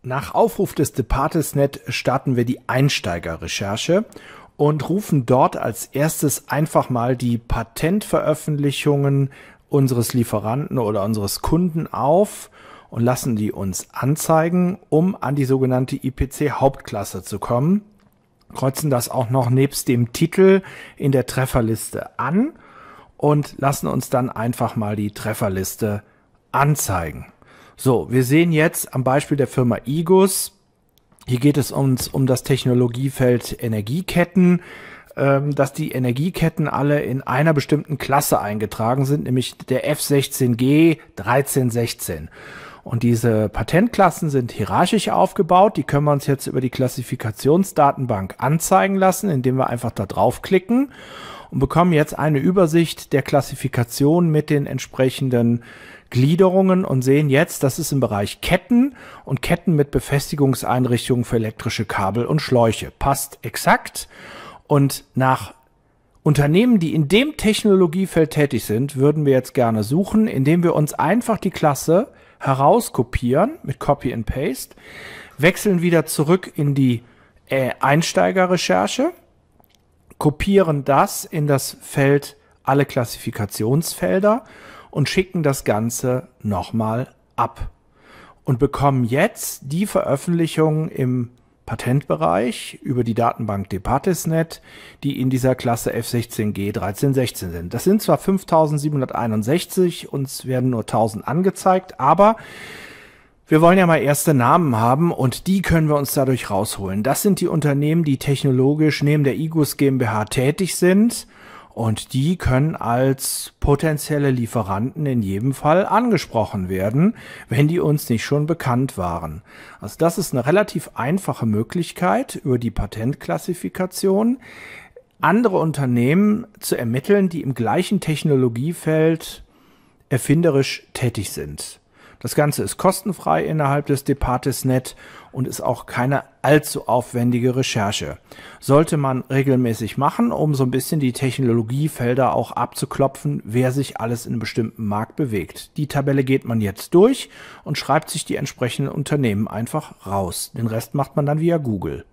Nach Aufruf des Departesnet starten wir die Einsteigerrecherche und rufen dort als erstes einfach mal die Patentveröffentlichungen unseres Lieferanten oder unseres Kunden auf und lassen die uns anzeigen, um an die sogenannte IPC Hauptklasse zu kommen kreuzen das auch noch nebst dem Titel in der Trefferliste an und lassen uns dann einfach mal die Trefferliste anzeigen. So, wir sehen jetzt am Beispiel der Firma Igus, hier geht es uns um das Technologiefeld Energieketten, ähm, dass die Energieketten alle in einer bestimmten Klasse eingetragen sind, nämlich der F16G 1316. Und diese Patentklassen sind hierarchisch aufgebaut. Die können wir uns jetzt über die Klassifikationsdatenbank anzeigen lassen, indem wir einfach da draufklicken und bekommen jetzt eine Übersicht der Klassifikation mit den entsprechenden Gliederungen und sehen jetzt, das ist im Bereich Ketten und Ketten mit Befestigungseinrichtungen für elektrische Kabel und Schläuche. Passt exakt. Und nach Unternehmen, die in dem Technologiefeld tätig sind, würden wir jetzt gerne suchen, indem wir uns einfach die Klasse herauskopieren mit Copy and Paste, wechseln wieder zurück in die äh, Einsteigerrecherche, kopieren das in das Feld alle Klassifikationsfelder und schicken das Ganze nochmal ab und bekommen jetzt die Veröffentlichungen im Patentbereich über die Datenbank Departisnet, die in dieser Klasse F16G 1316 sind. Das sind zwar 5761, uns werden nur 1000 angezeigt, aber wir wollen ja mal erste Namen haben und die können wir uns dadurch rausholen. Das sind die Unternehmen, die technologisch neben der IGUS GmbH tätig sind und die können als potenzielle Lieferanten in jedem Fall angesprochen werden, wenn die uns nicht schon bekannt waren. Also das ist eine relativ einfache Möglichkeit über die Patentklassifikation, andere Unternehmen zu ermitteln, die im gleichen Technologiefeld erfinderisch tätig sind. Das Ganze ist kostenfrei innerhalb des Departes.net und ist auch keine allzu aufwendige Recherche. Sollte man regelmäßig machen, um so ein bisschen die Technologiefelder auch abzuklopfen, wer sich alles in einem bestimmten Markt bewegt. Die Tabelle geht man jetzt durch und schreibt sich die entsprechenden Unternehmen einfach raus. Den Rest macht man dann via Google.